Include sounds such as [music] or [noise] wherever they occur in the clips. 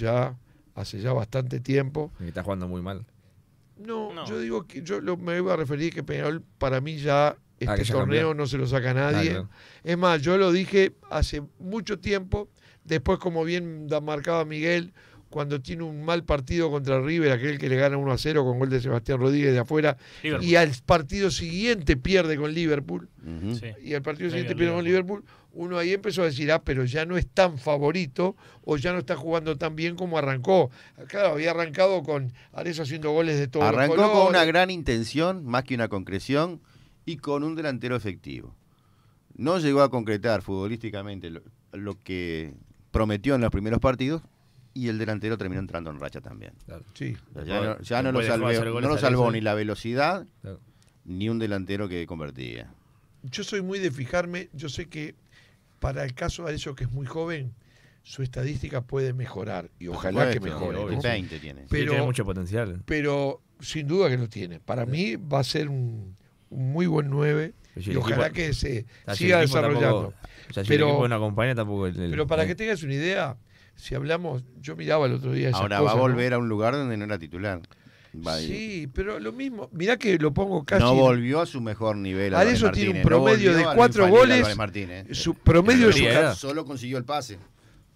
ya hace ya bastante tiempo. Y está jugando muy mal. No, yo digo que yo me iba a referir que Peñarol para mí ya ah, este torneo no se lo saca a nadie. Ah, es más, yo lo dije hace mucho tiempo, después como bien marcaba Miguel, cuando tiene un mal partido contra River, aquel que le gana 1 a 0 con gol de Sebastián Rodríguez de afuera, y al partido siguiente pierde con Liverpool, y al partido siguiente pierde con Liverpool, uno ahí empezó a decir, ah, pero ya no es tan favorito o ya no está jugando tan bien como arrancó. Claro, había arrancado con Ares haciendo goles de todo. Arrancó con una gran intención, más que una concreción, y con un delantero efectivo. No llegó a concretar futbolísticamente lo que prometió en los primeros partidos, y el delantero terminó entrando en racha también. Sí. ya no, lo, no lo salvó ni la velocidad ni un delantero que convertía. Yo soy muy de fijarme, yo sé que para el caso de eso que es muy joven, su estadística puede mejorar y ojalá que mejore. 20 tiene. Pero, mucho potencial. Pero sin duda que lo tiene. Para mí va a ser un, muy buen 9 y ojalá que se siga desarrollando. pero, pero para que tengas una idea, si hablamos, yo miraba el otro día. Ahora va a volver a un lugar donde no era titular. sí, pero lo mismo, mirá que lo pongo casi. No volvió a su mejor nivel. Areso tiene un promedio de cuatro goles. Eh. Su promedio de Solo consiguió el pase.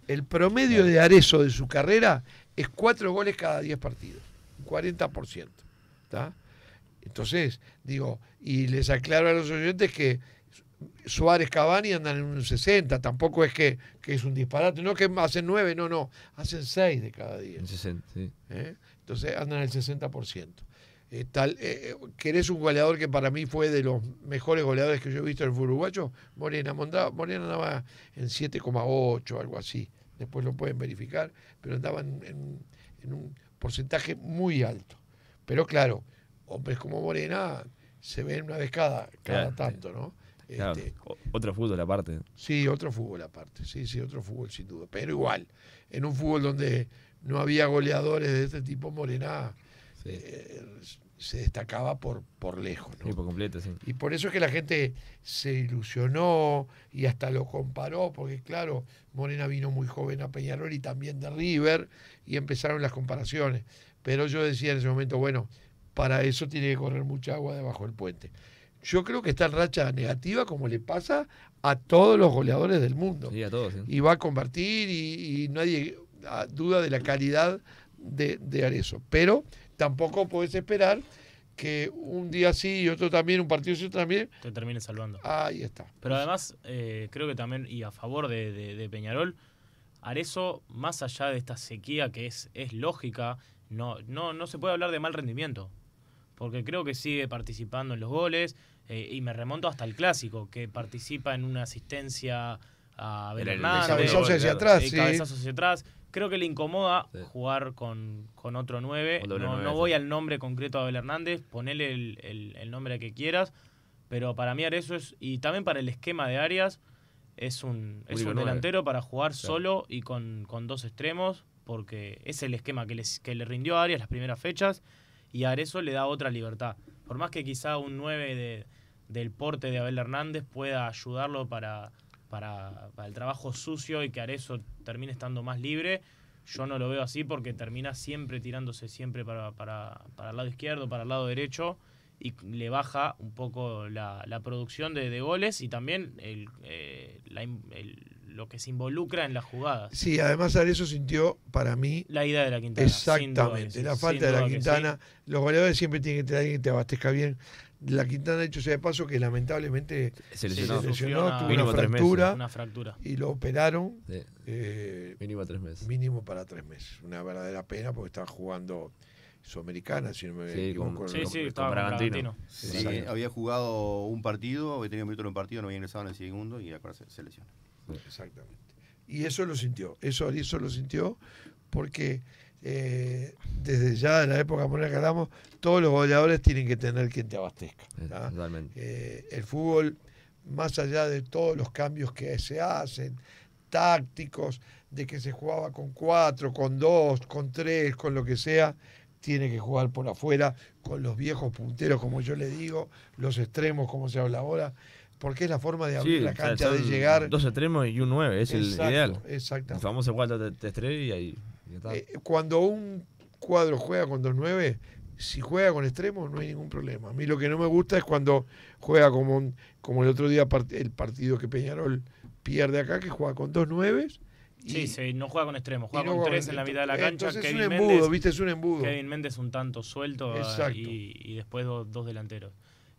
El promedio de Arezo de su carrera es cuatro goles cada diez partidos, 40%. está Entonces, digo, y les aclaro a los oyentes que Suárez Cavani andan en un 60, tampoco es que, es un disparate, no que hacen 9, no, no, hacen 6 de cada día ¿Eh? Entonces andan en el 60%. tal, eh, eh, ¿Querés un goleador que para mí fue de los mejores goleadores que yo he visto en el uruguayo? Morena, Morena andaba en 7,8, algo así, después lo pueden verificar, pero andaba en, un porcentaje muy alto. Pero claro, hombres como Morena se ven una vez cada, cada tanto, ¿no? Este, otro fútbol aparte. Sí, otro fútbol aparte. Sí, sí, otro fútbol sin duda. Pero igual, en un fútbol donde no había goleadores de este tipo, Morena eh, se destacaba por, por lejos. por completo, sí. Y por eso es que la gente se ilusionó y hasta lo comparó, porque claro, Morena vino muy joven a Peñarol y también de River, y empezaron las comparaciones. Pero yo decía en ese momento, bueno, para eso tiene que correr mucha agua debajo del puente yo creo que está en racha negativa como le pasa a todos los goleadores del mundo. Sí, a todos, Y va a convertir y, nadie ah, duda de la calidad de, de Arezo. Pero tampoco puedes esperar que un día sí y otro también, un partido sí otro también. Te termine salvando. Ahí está. Pero además, eh, creo que también, y a favor de, de, de, Peñarol, Arezo, más allá de esta sequía que es, es lógica, no, no, no se puede hablar de mal rendimiento. Porque creo que sigue participando en los goles, eh, y me remonto hasta el clásico, que participa en una asistencia a Abel Hernández hacia atrás. hacia atrás. Creo que le incomoda jugar con, otro 9. No, voy al nombre concreto a Abel Hernández, ponele el, nombre que quieras, pero para mí eso es, y también para el esquema de Arias, es un, es un eh. delantero para jugar solo y con, dos extremos, porque es el esquema que, le rindió a Arias las primeras fechas y a le da otra libertad por más que quizá un 9 de, del porte de Abel Hernández pueda ayudarlo para, para, el trabajo sucio y que eso termine estando más libre, yo no lo veo así porque termina siempre tirándose siempre para, para, para el lado izquierdo, para el lado derecho y le baja un poco la, la producción de, goles y también el, eh, el, lo que se involucra en las jugadas. Sí, además eso sintió para mí. La idea de la Quintana. Exactamente, la falta de la Quintana. Los goleadores siempre tienen que tener alguien que te abastezca bien. La Quintana, hecho sea de paso, que lamentablemente se lesionó, tuvo una fractura, Y lo operaron. Eh, mínimo tres meses. Mínimo para tres meses. Una verdadera pena porque estaba jugando sudamericana, si no me equivoco. sí, sí, había jugado un partido, había tenido un partido, no había ingresado en el segundo y ahora se, se Exactamente. Y eso lo sintió, eso lo sintió porque eh, desde ya la época moneda que hablamos, todos los goleadores tienen que tener quien te abastezca. Eh, eh, el fútbol, más allá de todos los cambios que se hacen, tácticos, de que se jugaba con cuatro, con dos, con tres, con lo que sea, tiene que jugar por afuera con los viejos punteros, como yo le digo, los extremos, como se habla ahora, porque es la forma de abrir la cancha, de llegar. Dos extremos y un 9, es el ideal. Exacto El famoso y ahí. Eh, cuando un cuadro juega con dos 9, si juega con extremos no hay ningún problema. A mí lo que no me gusta es cuando juega como, como el otro día el partido que Peñarol pierde acá, que juega con dos 9 sí, no juega con extremos, juega con tres en la mitad de la cancha. Entonces Kevin es un embudo, ¿viste? Es un embudo. Kevin Méndez un tanto suelto ah, y, después dos delanteros.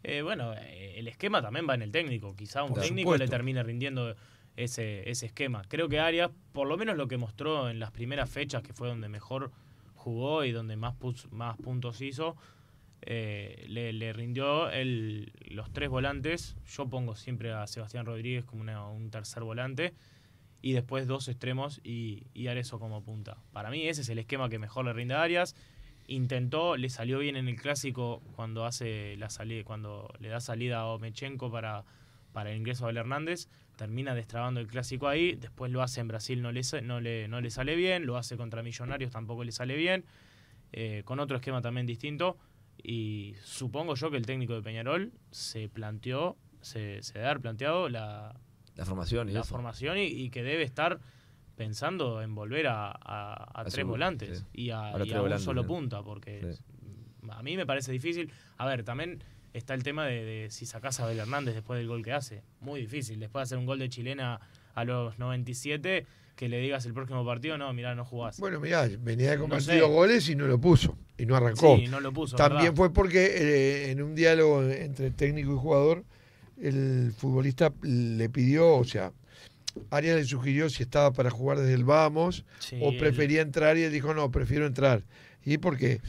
Eh, bueno, eh, el esquema también va en el técnico. Quizá un técnico le termine rindiendo ese, esquema. Creo que Arias, por lo menos lo que mostró en las primeras fechas, que fue donde mejor jugó y donde más, puntos hizo, eh, le, rindió los tres volantes. Yo pongo siempre a Sebastián Rodríguez como un tercer volante y después dos extremos y, y como punta. Para mí ese es el esquema que mejor le rinde a Arias. Intentó, le salió bien en el clásico cuando hace la salida, cuando le da salida a Omechenko para, para el ingreso a Hernández, termina destrabando el clásico ahí, después lo hace en Brasil, no le, no le, no le sale bien, lo hace contra Millonarios, tampoco le sale bien, eh, con otro esquema también distinto, y supongo yo que el técnico de Peñarol se planteó, se, debe haber planteado la, formación, la formación y que debe estar pensando en volver a, tres volantes y a, un solo punta, porque a mí me parece difícil. A ver, también está el tema de, si sacás a Abel Hernández después del gol que hace. Muy difícil. Después de hacer un gol de chilena a los 97, que le digas el próximo partido, no, mirá, no jugás. Bueno, mirá, venía de compartido goles y no lo puso. Y no arrancó. Sí, no lo puso. También fue porque eh, en un diálogo entre técnico y jugador, el futbolista le pidió, o sea, Arias le sugirió si estaba para jugar desde el vamos o prefería entrar y él dijo, no, prefiero entrar. Y por qué?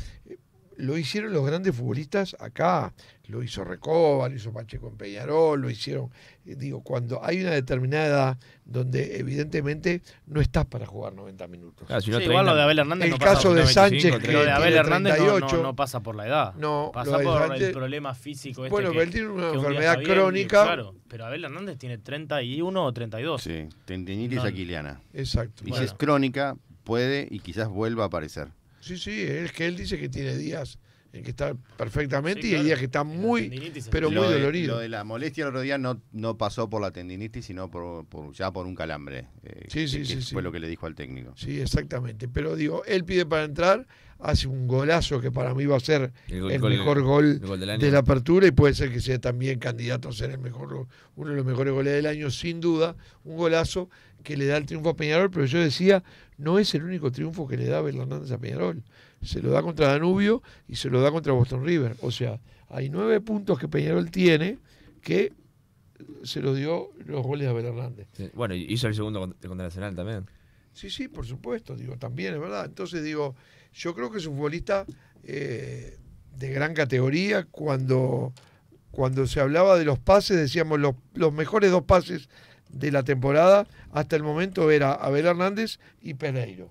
lo hicieron los grandes futbolistas acá. Lo hizo Recoba, lo hizo Pacheco en Peñarol, lo hicieron. Eh, digo, cuando hay una determinada edad donde evidentemente no estás para jugar 90 minutos. si no lo de Abel Hernández. El caso de Sánchez, de Abel no, pasa por la edad. No, pasa por el problema físico. Este bueno, pero tiene una enfermedad crónica. claro, pero Abel Hernández tiene 31 o 32. Sí, tendinitis aquiliana. Exacto. Y si es crónica, puede y quizás vuelva a aparecer. Sí, sí, es que él dice que tiene días que está perfectamente y hay días que está muy, pero muy dolorido. Lo de la molestia el otro día no, no pasó por la tendinitis, sino por, ya por un calambre. Eh, sí, sí, sí, Fue lo que le dijo al técnico. Sí, exactamente. Pero digo, él pide para entrar, hace un golazo que para mí va a ser el, mejor gol, de la apertura y puede ser que sea también candidato a ser el mejor uno de los mejores goles del año, sin duda. Un golazo que le da el triunfo a Peñarol, pero yo decía, no es el único triunfo que le da el Hernández a Peñarol se lo da contra Danubio y se lo da contra Boston River. O sea, hay nueve puntos que Peñarol tiene que se lo dio los goles de Abel Hernández. Bueno, hizo el segundo contra, Nacional también. Sí, sí, por supuesto, digo, también es verdad. Entonces digo, yo creo que es un futbolista eh, de gran categoría. Cuando, cuando se hablaba de los pases, decíamos los, los mejores dos pases de la temporada hasta el momento era Abel Hernández y Pereiro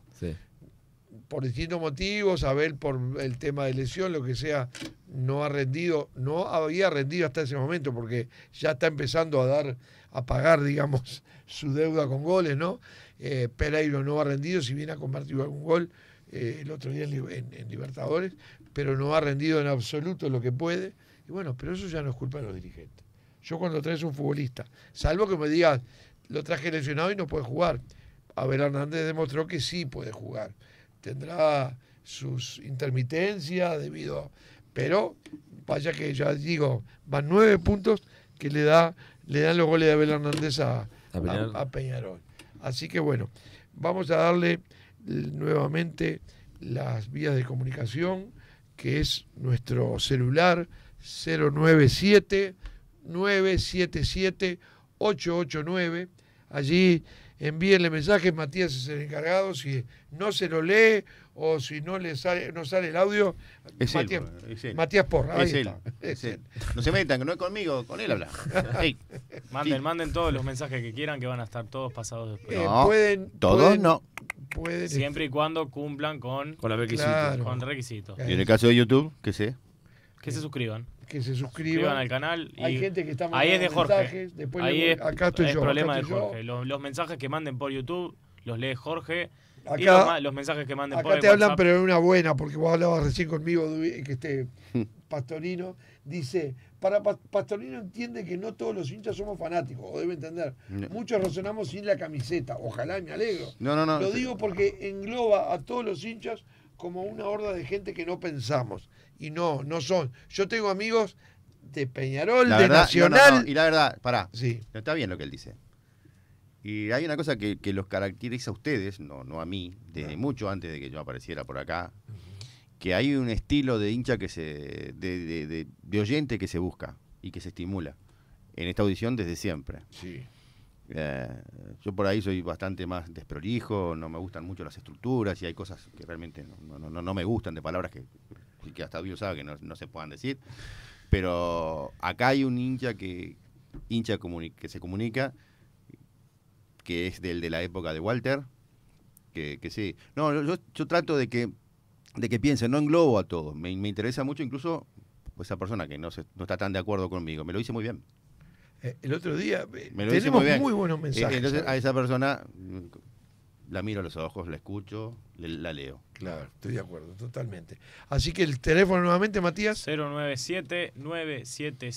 por distintos motivos, Abel por el tema de lesión, lo que sea, no ha rendido, no había rendido hasta ese momento, porque ya está empezando a dar, a pagar, [laughs] digamos, su deuda con goles, ¿no? Eh, Pereiro no ha rendido, si bien ha convertido algún gol eh, el otro día en, Libertadores, pero no ha rendido en absoluto lo que puede. Y bueno, pero eso ya no es culpa de los dirigentes. Yo cuando traes un futbolista, salvo que me digas, lo traje lesionado y no puede jugar. Abel Hernández demostró que sí puede jugar tendrá sus intermitencias debido Pero vaya que ya digo, van nueve puntos que le da le dan los goles de Abel Hernández a Peñarol. Así que bueno, vamos a darle nuevamente las vías de comunicación, que es nuestro celular 097 977 889. Allí envíenle mensajes, Matías es el encargado, si no se lo lee o si no le sale, no sale el audio, Matías, Porra, No se metan, que no es conmigo, con él habla. [laughs] Manden, manden todos los mensajes que quieran, que van a estar todos pasados después. Eh, pueden, todos no. Pueden, Siempre y este, cuando cumplan con, con, requisitos. Y en el caso de YouTube, que sé. Que se suscriban que se suscriban. al canal. Hay gente que está mandando ahí es de Jorge. mensajes. Después acá estoy yo, de Jorge. Los, mensajes que manden por YouTube los lee Jorge. Acá, los, mensajes que manden acá te hablan, pero en una buena, porque vos hablabas recién conmigo, que este [laughs] Pastorino dice, para Pastorino entiende que no todos los hinchas somos fanáticos, o debe entender. Muchos razonamos sin la camiseta, ojalá me alegro. No, no, no. Lo digo porque engloba a todos los hinchas como una horda de gente que no pensamos. Y no, no son. Yo tengo amigos de Peñarol, de Nacional. Y la verdad, pará. Sí. No está bien lo que él dice. Y hay una cosa que, los caracteriza a ustedes, no, no a mí, desde mucho antes de que yo apareciera por acá, que hay un estilo de hincha que se. De, de, oyente que se busca y que se estimula. En esta audición desde siempre. Sí. Eh, yo por ahí soy bastante más desprolijo, no me gustan mucho las estructuras y hay cosas que realmente no, me gustan de palabras que, que hasta Dios sabe que no, se puedan decir. Pero acá hay un hincha que, hincha que se comunica, que es del de la época de Walter, que, que sí. No, yo, yo trato de que, de que piensen, no englobo a todos. Me, interesa mucho incluso esa persona que no, se, no está tan de acuerdo conmigo. Me lo dice muy bien. Eh, el otro día eh, tenemos muy, eh, buenos mensajes. Entonces a esa persona mm, la miro a los ojos, la escucho, la leo. Claro, estoy de acuerdo, totalmente. Así que el teléfono nuevamente, Matías. 097 977